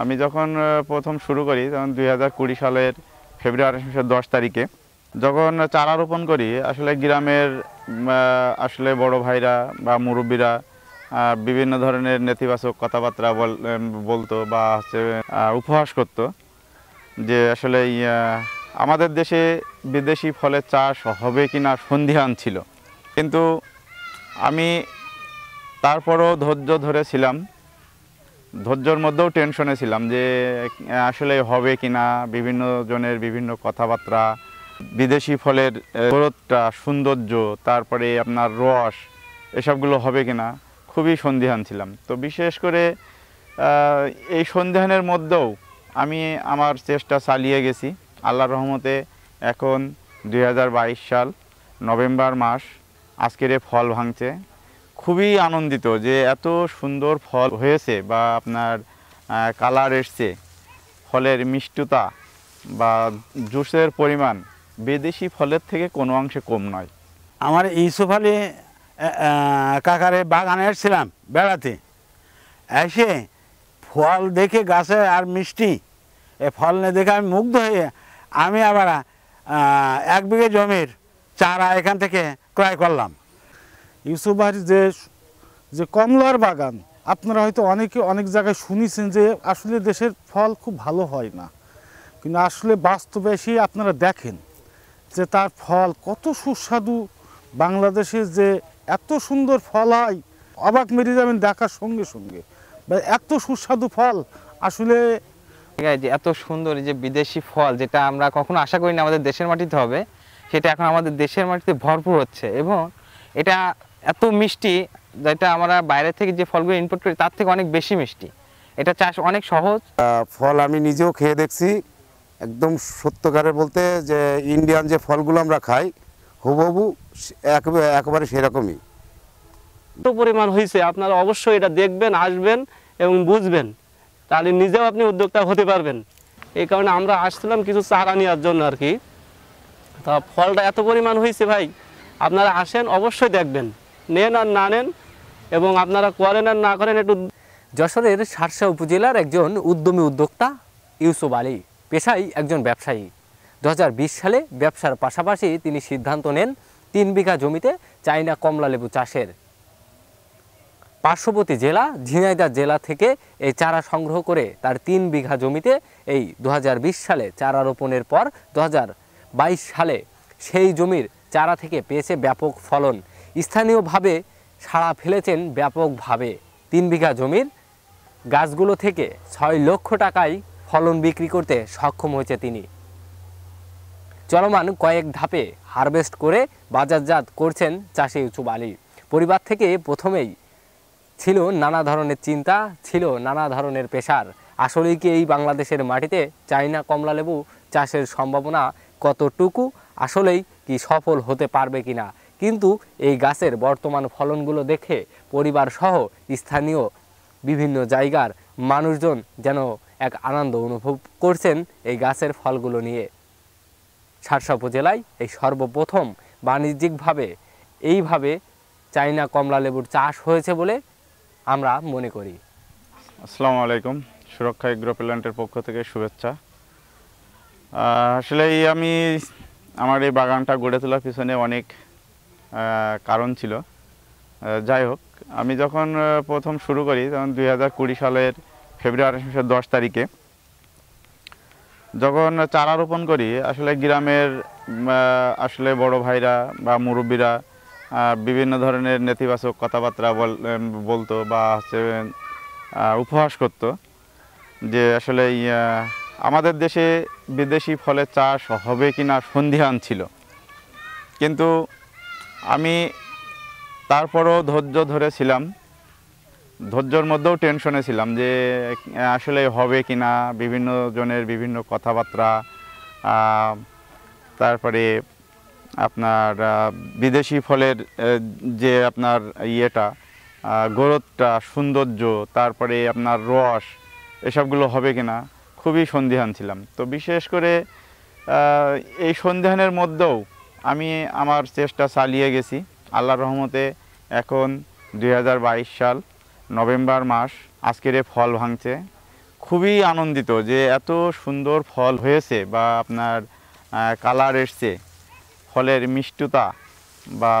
আমি যখন প্রথম শুরু করি তখন দুই সালের ফেব্রুয়ারি মাসের দশ তারিখে যখন চারা রোপণ করি আসলে গ্রামের আসলে বড় ভাইরা বা মুরব্বীরা বিভিন্ন ধরনের নেতিবাচক কথাবার্তা বল বলতো বা হচ্ছে উপহাস করতো যে আসলে আমাদের দেশে বিদেশি ফলের চাষ হবে কি না সন্ধিহান ছিল কিন্তু আমি তারপরও ধৈর্য ধরেছিলাম ধৈর্যর মধ্যেও টেনশনে ছিলাম যে আসলে হবে কি না বিভিন্ন জনের বিভিন্ন কথাবার্তা বিদেশি ফলের গ্রোথটা সৌন্দর্য তারপরে আপনার রস এসবগুলো হবে কি না খুবই সন্দিহান ছিলাম তো বিশেষ করে এই সন্দেহানের মধ্যেও আমি আমার চেষ্টা চালিয়ে গেছি আল্লাহ রহমতে এখন দুই সাল নভেম্বর মাস আজকের ফল ভাঙছে খুবই আনন্দিত যে এত সুন্দর ফল হয়েছে বা আপনার কালার এসছে ফলের মিষ্টতা বা জুসের পরিমাণ বিদেশি ফলের থেকে কোনো অংশে কম নয় আমার ইউসুফ আলী কাকারে বাগানে এসেছিলাম বেড়াতে এসে ফল দেখে গাছে আর মিষ্টি এ ফল নিয়ে দেখে আমি মুগ্ধ হয়ে আমি আবার এক বিঘে জমির চারা এখান থেকে ক্রয় করলাম ইউসুফার যে যে কমলার বাগান আপনারা হয়তো অনেকে অনেক জায়গায় শুনেছেন যে আসলে দেশের ফল খুব ভালো হয় না কিন্তু আসলে বাস্তবে এসে আপনারা দেখেন যে তার ফল কত সুস্বাদু বাংলাদেশে যে এত সুন্দর ফল হয় অবাক মেরে যাবেন দেখার সঙ্গে সঙ্গে এত সুস্বাদু ফল আসলে যে এত সুন্দর যে বিদেশি ফল যেটা আমরা কখনো আশা করি না আমাদের দেশের মাটিতে হবে সেটা এখন আমাদের দেশের মাটিতে ভরপুর হচ্ছে এবং এটা এত মিষ্টি যেটা আমরা বাইরে থেকে যে ফলগুলো ইম্পোর্ট করি তার থেকে অনেক বেশি মিষ্টি এটা চাষ অনেক সহজ ফল আমি নিজেও খেয়ে দেখছি একদম সত্যকারে বলতে যে ইন্ডিয়ান যে ফলগুলো আমরা খাই হুবহু একেবারে সেরকমই কত পরিমাণ হয়েছে আপনারা অবশ্যই এটা দেখবেন আসবেন এবং বুঝবেন তাহলে নিজেও আপনি উদ্যোক্তা হতে পারবেন এই কারণে আমরা আসছিলাম কিছু চারা নেওয়ার জন্য আর কি তা ফলটা এত পরিমাণ হয়েছে ভাই আপনারা আসেন অবশ্যই দেখবেন নেন আর না নেন এবং আপনারা করেন আর না করেন একটু যশোরের সারসা উপজেলার একজন উদ্যমী উদ্যোক্তা ইউসুফ আলী পেশাই একজন ব্যবসায়ী দু সালে ব্যবসার পাশাপাশি তিনি সিদ্ধান্ত নেন তিন বিঘা জমিতে চাইনা কমলালেবু চাষের পার্শ্ববর্তী জেলা ঝিনাইদা জেলা থেকে এই চারা সংগ্রহ করে তার তিন বিঘা জমিতে এই দু সালে চারা রোপণের পর দু সালে সেই জমির চারা থেকে পেয়েছে ব্যাপক ফলন স্থানীয়ভাবে সাড়া ফেলেছেন ব্যাপকভাবে তিন বিঘা জমির গাছগুলো থেকে ছয় লক্ষ টাকায় ফলন বিক্রি করতে সক্ষম হয়েছে তিনি চলমান কয়েক ধাপে হারভেস্ট করে বাজারজাত করছেন চাষি উঁচু আলী পরিবার থেকে প্রথমেই ছিল নানা ধরনের চিন্তা ছিল নানা ধরনের পেশার আসলেই কি এই বাংলাদেশের মাটিতে চাইনা কমলালেবু চাষের সম্ভাবনা কতটুকু আসলেই কি সফল হতে পারবে কিনা কিন্তু এই গাছের বর্তমান ফলনগুলো দেখে পরিবার সহ স্থানীয় বিভিন্ন জায়গার মানুষজন যেন এক আনন্দ অনুভব করছেন এই গাছের ফলগুলো নিয়ে সারসা উপজেলায় এই সর্বপ্রথম বাণিজ্যিকভাবে এইভাবে চাইনা কমলা লেবুর চাষ হয়েছে বলে আমরা মনে করি আসসালামু আলাইকুম সুরক্ষা এগ্রো প্ল্যান্টের পক্ষ থেকে শুভেচ্ছা আসলে আমি আমার এই বাগানটা গড়ে তোলার পিছনে অনেক কারণ ছিল যাই হোক আমি যখন প্রথম শুরু করি তখন দুই সালের ফেব্রুয়ারি মাসের দশ তারিখে যখন চারা রোপণ করি আসলে গ্রামের আসলে বড় ভাইরা বা মুরব্বীরা বিভিন্ন ধরনের নেতিবাচক কথাবার্তা বলতো বা হচ্ছে উপহাস করত যে আসলে আমাদের দেশে বিদেশি ফলের চাষ হবে কি না সন্ধিহান ছিল কিন্তু আমি তারপরও ধৈর্য ধরেছিলাম ধৈর্যর মধ্যেও টেনশনে ছিলাম যে আসলে হবে কি না বিভিন্ন জনের বিভিন্ন কথাবার্তা তারপরে আপনার বিদেশি ফলের যে আপনার ইয়েটা গোরতটা সৌন্দর্য তারপরে আপনার রস এসবগুলো হবে কি না খুবই সন্দিহান ছিলাম তো বিশেষ করে এই সন্দেহানের মধ্যেও আমি আমার চেষ্টা চালিয়ে গেছি আল্লাহর রহমতে এখন দুই সাল নভেম্বর মাস আজকের এ ফল ভাঙছে খুবই আনন্দিত যে এত সুন্দর ফল হয়েছে বা আপনার কালার এসছে ফলের মিষ্টতা বা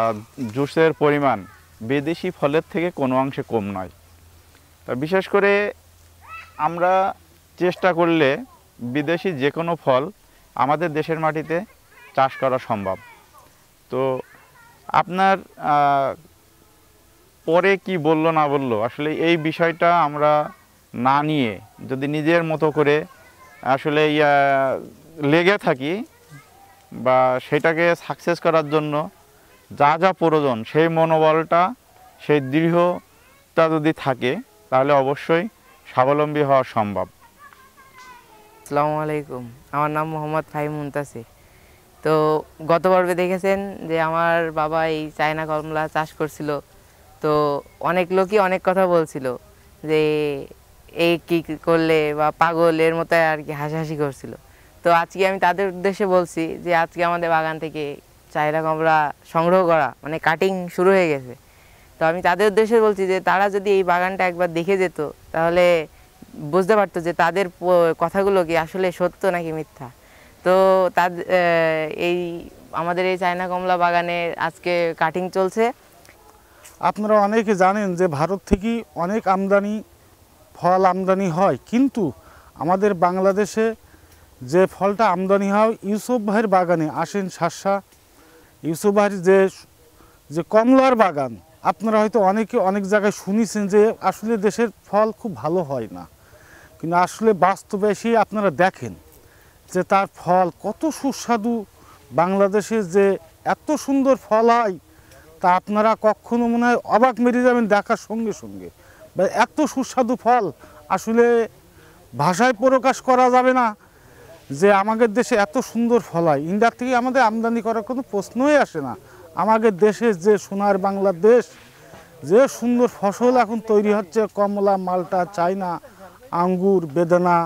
জুসের পরিমাণ বিদেশি ফলের থেকে কোনো অংশে কম নয় তা বিশেষ করে আমরা চেষ্টা করলে বিদেশি যে কোনো ফল আমাদের দেশের মাটিতে চাষ করা সম্ভব তো আপনার পরে কি বলল না বলল আসলে এই বিষয়টা আমরা না নিয়ে যদি নিজের মতো করে আসলে ইয়া লেগে থাকি বা সেটাকে সাকসেস করার জন্য যা যা প্রয়োজন সেই মনোবলটা সেই দৃঢ়তা যদি থাকে তাহলে অবশ্যই স্বাবলম্বী হওয়া সম্ভব আসসালামু আলাইকুম আমার নাম মোহাম্মদ ফাহিম মুন্তাসির তো গত পর্বে দেখেছেন যে আমার বাবা এই চায়না কমলা চাষ করছিল তো অনেক লোকই অনেক কথা বলছিল যে এই কি করলে বা পাগল এর মতো আর কি হাসাহাসি করছিল তো আজকে আমি তাদের উদ্দেশ্যে বলছি যে আজকে আমাদের বাগান থেকে চায়না কমলা সংগ্রহ করা মানে কাটিং শুরু হয়ে গেছে তো আমি তাদের উদ্দেশ্যে বলছি যে তারা যদি এই বাগানটা একবার দেখে যেত তাহলে বুঝতে পারতো যে তাদের কথাগুলো কি আসলে সত্য নাকি মিথ্যা তো তার এই আমাদের এই চায়না কমলা বাগানে আজকে কাটিং চলছে আপনারা অনেকে জানেন যে ভারত থেকে অনেক আমদানি ফল আমদানি হয় কিন্তু আমাদের বাংলাদেশে যে ফলটা আমদানি হয় ইউসুফ ভাইয়ের বাগানে আসেন শাসা ইউসুফ ভাইয়ের যে যে কমলার বাগান আপনারা হয়তো অনেকে অনেক জায়গায় শুনেছেন যে আসলে দেশের ফল খুব ভালো হয় না কিন্তু আসলে বাস্তবে সেই আপনারা দেখেন যে তার ফল কত সুস্বাদু বাংলাদেশের যে এত সুন্দর ফল হয় তা আপনারা কখনো মনে হয় অবাক মেরে যাবেন দেখার সঙ্গে সঙ্গে বা এত সুস্বাদু ফল আসলে ভাষায় প্রকাশ করা যাবে না যে আমাদের দেশে এত সুন্দর ফল হয় ইন্ডিয়ার থেকে আমাদের আমদানি করার কোনো প্রশ্নই আসে না আমাদের দেশের যে সোনার বাংলাদেশ যে সুন্দর ফসল এখন তৈরি হচ্ছে কমলা মালটা চাইনা আঙ্গুর বেদানা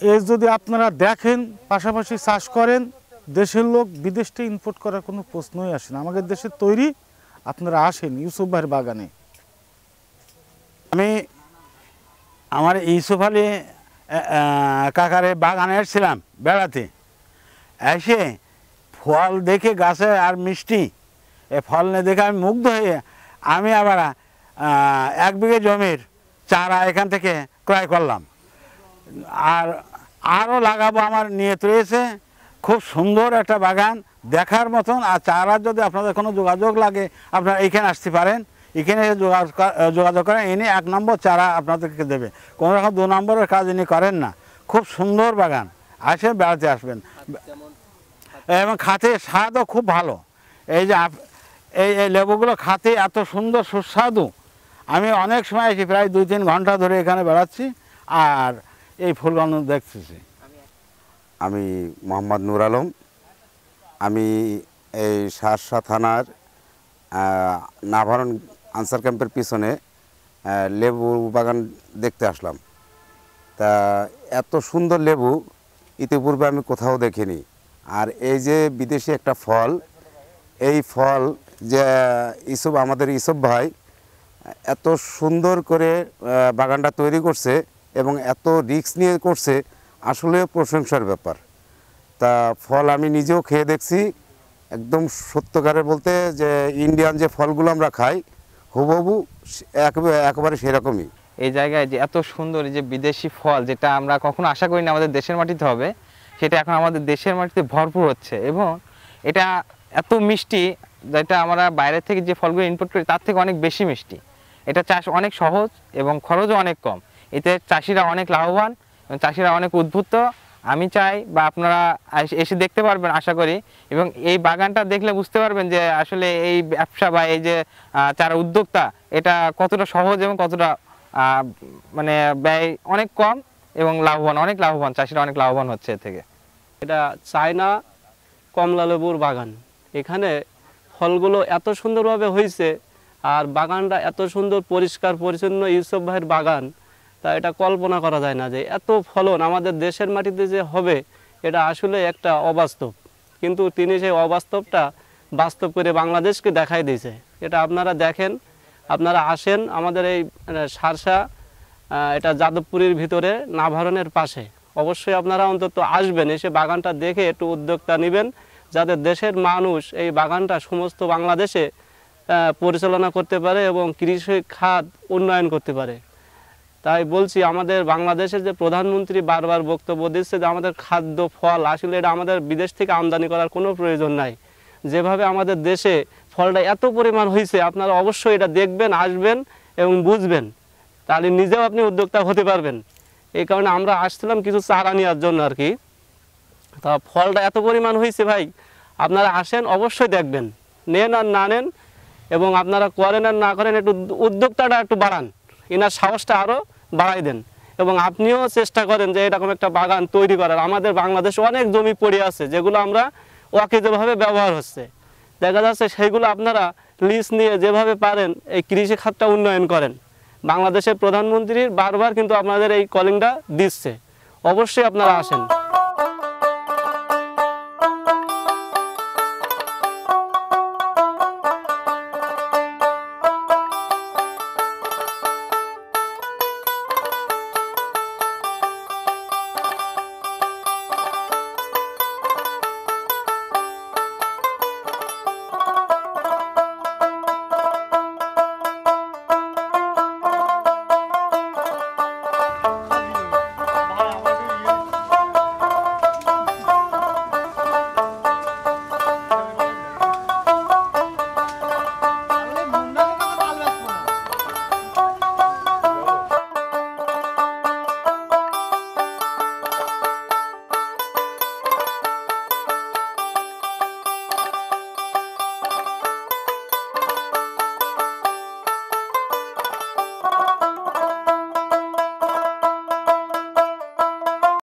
এ যদি আপনারা দেখেন পাশাপাশি চাষ করেন দেশের লোক বিদেশ থেকে ইম্পোর্ট করার কোনো প্রশ্নই আসে না আমাদের দেশে তৈরি আপনারা আসেন ইউসুফ ভাইয়ের বাগানে আমি আমার ইউসুফ আলী কাকারে বাগানে এসেছিলাম বেড়াতে এসে ফল দেখে গাছে আর মিষ্টি এ ফল নিয়ে দেখে আমি মুগ্ধ হয়ে আমি আবার এক বিঘে জমির চারা এখান থেকে ক্রয় করলাম আর আরও লাগাবো আমার নিয়ত রয়েছে খুব সুন্দর একটা বাগান দেখার মতন আর চারা যদি আপনাদের কোনো যোগাযোগ লাগে আপনারা এখানে আসতে পারেন এখানে এসে যোগাযোগ করেন এনে এক নম্বর চারা আপনাদেরকে দেবে কোনো রকম দু নম্বরের কাজ ইনি করেন না খুব সুন্দর বাগান আসে বেড়াতে আসবেন এবং খাতে স্বাদও খুব ভালো এই যে এই এই লেবুগুলো খাতে এত সুন্দর সুস্বাদু আমি অনেক সময় এসে প্রায় দুই তিন ঘন্টা ধরে এখানে বেড়াচ্ছি আর এই ফুলগুলো দেখতেছি আমি মোহাম্মদ নুর আলম আমি এই সারসা থানার নাভারণ আনসার ক্যাম্পের পিছনে লেবু বাগান দেখতে আসলাম তা এত সুন্দর লেবু ইতিপূর্বে আমি কোথাও দেখিনি আর এই যে বিদেশি একটা ফল এই ফল যে ইসব আমাদের ইসব ভাই এত সুন্দর করে বাগানটা তৈরি করছে এবং এত রিক্স নিয়ে করছে আসলে প্রশংসার ব্যাপার তা ফল আমি নিজেও খেয়ে দেখছি একদম সত্যকারে বলতে যে ইন্ডিয়ান যে ফলগুলো আমরা খাই হুবহু একেবারে সেরকমই এই জায়গায় যে এত সুন্দর যে বিদেশি ফল যেটা আমরা কখনো আশা করি না আমাদের দেশের মাটিতে হবে সেটা এখন আমাদের দেশের মাটিতে ভরপুর হচ্ছে এবং এটা এত মিষ্টি যেটা আমরা বাইরে থেকে যে ফলগুলো ইম্পোর্ট করি তার থেকে অনেক বেশি মিষ্টি এটা চাষ অনেক সহজ এবং খরচও অনেক কম এতে চাষিরা অনেক লাভবান এবং চাষিরা অনেক উদ্ভুত আমি চাই বা আপনারা এসে দেখতে পারবেন আশা করি এবং এই বাগানটা দেখলে বুঝতে পারবেন যে আসলে এই ব্যবসা বা এই যে যারা উদ্যোক্তা এটা কতটা সহজ এবং কতটা মানে ব্যয় অনেক কম এবং লাভবান অনেক লাভবান চাষিরা অনেক লাভবান হচ্ছে এ থেকে এটা চায়না কমলা লেবুর বাগান এখানে ফলগুলো এত সুন্দরভাবে হয়েছে আর বাগানটা এত সুন্দর পরিষ্কার পরিচ্ছন্ন ইউসুফ ভাইয়ের বাগান তা এটা কল্পনা করা যায় না যে এত ফলন আমাদের দেশের মাটিতে যে হবে এটা আসলে একটা অবাস্তব কিন্তু তিনি সেই অবাস্তবটা বাস্তব করে বাংলাদেশকে দেখাই দিয়েছে এটা আপনারা দেখেন আপনারা আসেন আমাদের এই সারসা এটা যাদবপুরের ভিতরে নাভারণের পাশে অবশ্যই আপনারা অন্তত আসবেন এসে বাগানটা দেখে একটু উদ্যোক্তা নেবেন যাতে দেশের মানুষ এই বাগানটা সমস্ত বাংলাদেশে পরিচালনা করতে পারে এবং কৃষি খাত উন্নয়ন করতে পারে তাই বলছি আমাদের বাংলাদেশের যে প্রধানমন্ত্রী বারবার বক্তব্য দিচ্ছে যে আমাদের খাদ্য ফল আসলে এটা আমাদের বিদেশ থেকে আমদানি করার কোনো প্রয়োজন নাই যেভাবে আমাদের দেশে ফলটা এত পরিমাণ হয়েছে আপনারা অবশ্যই এটা দেখবেন আসবেন এবং বুঝবেন তাহলে নিজেও আপনি উদ্যোক্তা হতে পারবেন এই কারণে আমরা আসছিলাম কিছু চারা নেওয়ার জন্য আর কি তা ফলটা এত পরিমাণ হয়েছে ভাই আপনারা আসেন অবশ্যই দেখবেন নেন আর না নেন এবং আপনারা করেন আর না করেন একটু উদ্যোক্তাটা একটু বাড়ান এনার সাহসটা আরও বাড়াই দেন এবং আপনিও চেষ্টা করেন যে এরকম একটা বাগান তৈরি করার আমাদের বাংলাদেশ অনেক জমি পড়ে আছে যেগুলো আমরা অকেজভাবে ব্যবহার হচ্ছে দেখা যাচ্ছে সেইগুলো আপনারা লিজ নিয়ে যেভাবে পারেন এই কৃষি খাতটা উন্নয়ন করেন বাংলাদেশের প্রধানমন্ত্রীর বারবার কিন্তু আপনাদের এই কলিংটা দিচ্ছে অবশ্যই আপনারা আসেন